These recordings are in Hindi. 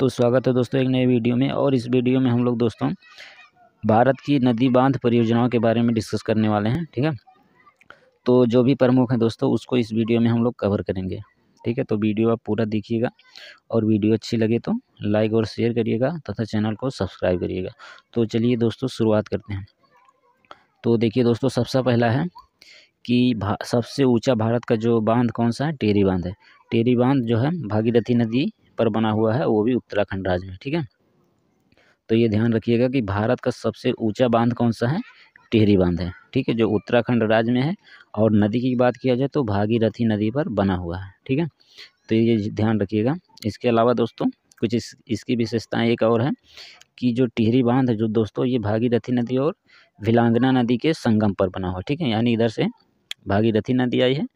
तो स्वागत है दोस्तों एक नए वीडियो में और इस वीडियो में हम लोग दोस्तों भारत की नदी बांध परियोजनाओं के बारे में डिस्कस करने वाले हैं ठीक है तो जो भी प्रमुख हैं दोस्तों उसको इस वीडियो में हम लोग कवर करेंगे ठीक है तो वीडियो आप पूरा देखिएगा और वीडियो अच्छी लगे तो लाइक और शेयर करिएगा तथा चैनल को सब्सक्राइब करिएगा तो चलिए दोस्तों शुरुआत करते हैं तो देखिए दोस्तों सबसे पहला है कि सबसे ऊंचा भारत का जो बांध कौन सा है टेरी बांध है टेरी बांध जो है भागीरथी नदी पर बना हुआ है वो भी उत्तराखंड राज्य में ठीक है तो ये ध्यान रखिएगा कि भारत का सबसे ऊंचा बांध कौन सा है टिहरी बांध है ठीक है जो उत्तराखंड राज्य में है और नदी की बात किया जाए तो भागीरथी नदी पर बना हुआ है ठीक है तो ये ध्यान रखिएगा इसके अलावा दोस्तों कुछ इस इसकी विशेषताएँ एक और है कि जो टिहरी बांध है जो दोस्तों ये भागीरथी नदी और विलांगना नदी के संगम पर बना हुआ ठीक है यानी इधर से भागीरथी नदी आई है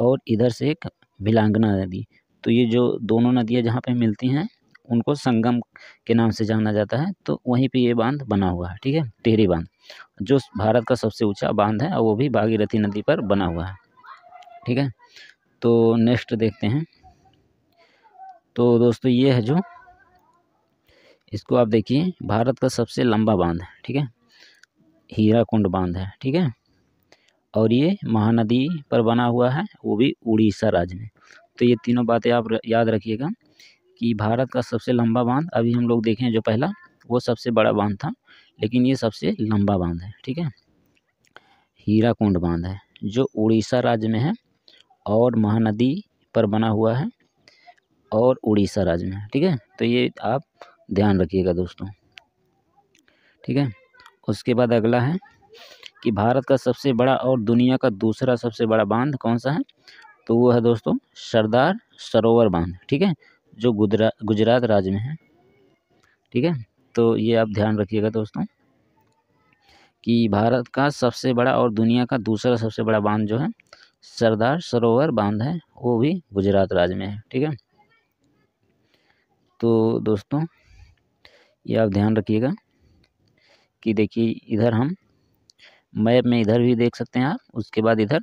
और इधर से एक विलांगना नदी तो ये जो दोनों नदियाँ जहाँ पे मिलती हैं उनको संगम के नाम से जाना जाता है तो वहीं पे ये बांध बना हुआ है ठीक है टेहरी बांध जो भारत का सबसे ऊंचा बांध है और वो भी भागीरथी नदी पर बना हुआ है ठीक है तो नेक्स्ट देखते हैं तो दोस्तों ये है जो इसको आप देखिए भारत का सबसे लंबा बांध है ठीक है हीरा कुंड बांध है ठीक है और ये महानदी पर बना हुआ है वो भी उड़ीसा राज्य में तो ये तीनों बातें आप याद रखिएगा कि भारत का सबसे लंबा बांध अभी हम लोग देखें जो पहला वो सबसे बड़ा बांध था लेकिन ये सबसे लंबा बांध है ठीक है हीरा कुंड बांध है जो उड़ीसा राज्य में है और महानदी पर बना हुआ है और उड़ीसा राज्य में ठीक है तो ये आप ध्यान रखिएगा दोस्तों ठीक है उसके बाद अगला है कि भारत का सबसे बड़ा और दुनिया का दूसरा सबसे बड़ा बांध कौन सा है तो वो है दोस्तों सरदार सरोवर बांध ठीक है जो गुजरा गुजरात राज्य में है ठीक है तो ये आप ध्यान रखिएगा दोस्तों कि भारत का सबसे बड़ा और दुनिया का दूसरा सबसे बड़ा बांध जो है सरदार सरोवर बांध है वो भी गुजरात राज्य में है ठीक है तो दोस्तों ये आप ध्यान रखिएगा कि देखिए इधर हम मैप में इधर भी देख सकते हैं आप उसके बाद इधर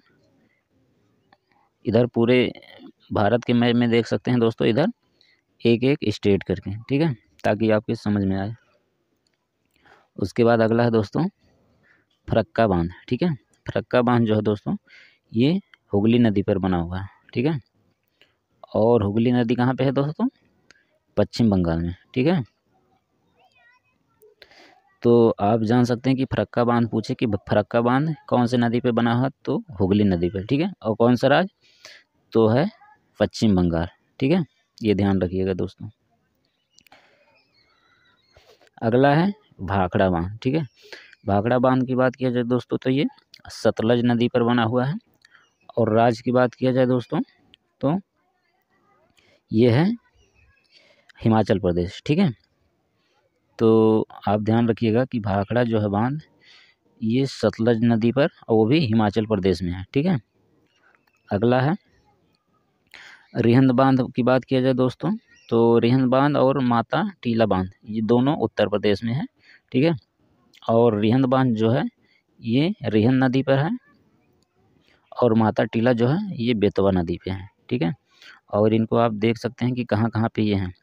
इधर पूरे भारत के मैप में देख सकते हैं दोस्तों इधर एक एक स्टेट करके ठीक है ताकि आपके समझ में आए उसके बाद अगला है दोस्तों फरक्का बांध ठीक है फरक्का बांध जो है दोस्तों ये हुगली नदी पर बना हुआ है ठीक है और हुगली नदी कहाँ पे है दोस्तों पश्चिम बंगाल में ठीक है तो आप जान सकते हैं कि फरक्का बांध पूछे कि फरक्का बांध कौन से नदी पे बना हुआ तो हुगली नदी पर ठीक है और कौन सा राज्य तो है पश्चिम बंगाल ठीक है ये ध्यान रखिएगा दोस्तों अगला है भाखड़ा बांध ठीक है भाखड़ा बांध की बात किया जाए दोस्तों तो ये सतलज नदी पर बना हुआ है और राज की बात किया जाए दोस्तों तो ये है हिमाचल प्रदेश ठीक है तो आप ध्यान रखिएगा कि भाखड़ा जो है बांध ये सतलज नदी पर और वो भी हिमाचल प्रदेश में है ठीक है अगला है रिहंद बांध की बात किया जाए दोस्तों तो रिहंद बांध और माता टीला बांध ये दोनों उत्तर प्रदेश में है ठीक है और रिहंद बांध जो है ये रिहंद नदी पर है और माता टीला जो है ये बेतवा नदी पे है ठीक है और इनको आप देख सकते हैं कि कहाँ कहाँ पे ये हैं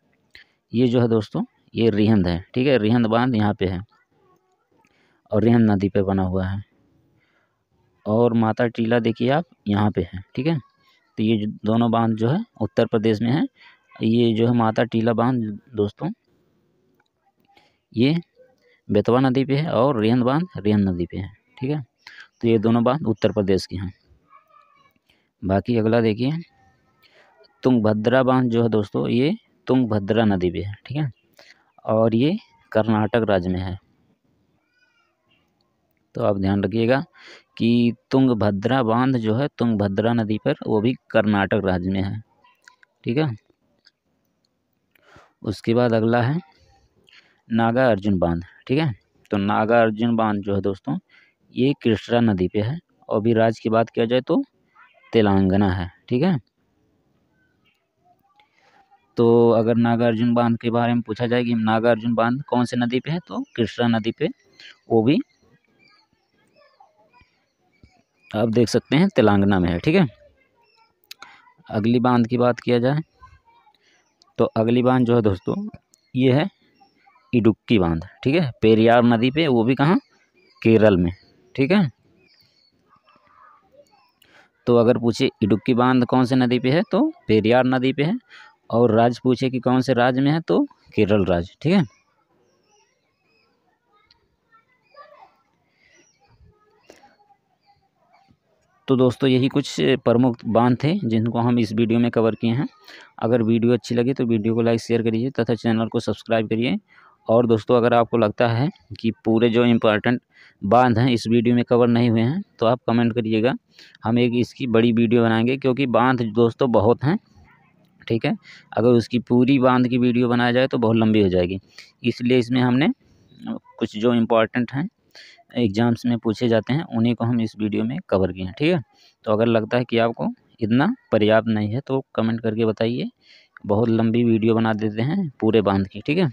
ये जो है दोस्तों ये रिहंद है ठीक है रिहंद बांध यहाँ पे है और रिहंद नदी पे बना हुआ है और माता टीला देखिए आप यहाँ पे है ठीक है तो ये दोनों बांध जो है उत्तर प्रदेश में है ये जो है माता टीला बांध दोस्तों ये बेतवा नदी पे है और रेहन बांध रेहन नदी पे है ठीक है तो ये दोनों बांध उत्तर प्रदेश के हैं बाकी अगला देखिए तुंगभद्रा बांध जो है दोस्तों ये तुंगभद्रा नदी पे है ठीक है और ये कर्नाटक राज्य में है तो आप ध्यान रखिएगा कि तुंगभद्रा बांध जो है तुंगभद्रा नदी पर वो भी कर्नाटक राज्य में है ठीक है उसके बाद अगला है नागा अर्जुन बांध ठीक है तो नागा अर्जुन बांध जो है दोस्तों ये कृष्णा नदी पे है और भी राज्य की बात किया जाए तो तेलंगाना है ठीक है तो अगर नागार्जुन बांध के बारे में पूछा जाए कि नागार्जुन बांध कौन से नदी पे है तो कृष्णा नदी पे वो भी आप देख सकते हैं तेलंगाना में है ठीक है अगली बांध की बात किया जाए तो अगली बांध जो है दोस्तों ये है इडुक्की बांध ठीक है पेरियार नदी पे वो भी कहाँ केरल में ठीक है तो अगर पूछे इडुक्की बांध कौन से नदी पे है तो पेरियार नदी पे है और राज्य पूछे कि कौन से राज्य में है तो केरल राज्य ठीक है तो दोस्तों यही कुछ प्रमुख बांध थे जिनको हम इस वीडियो में कवर किए हैं अगर वीडियो अच्छी लगे तो वीडियो को लाइक शेयर करिए तथा चैनल को सब्सक्राइब करिए और दोस्तों अगर आपको लगता है कि पूरे जो इम्पोर्टेंट बांध हैं इस वीडियो में कवर नहीं हुए हैं तो आप कमेंट करिएगा हम एक इसकी बड़ी वीडियो बनाएंगे क्योंकि बांध दोस्तों बहुत हैं ठीक है अगर उसकी पूरी बांध की वीडियो बनाया जाए तो बहुत लंबी हो जाएगी इसलिए इसमें हमने कुछ जो इम्पोर्टेंट हैं एग्ज़ाम्स में पूछे जाते हैं उन्हीं को हम इस वीडियो में कवर किए हैं ठीक है तो अगर लगता है कि आपको इतना पर्याप्त नहीं है तो कमेंट करके बताइए बहुत लंबी वीडियो बना देते हैं पूरे बांध की ठीक है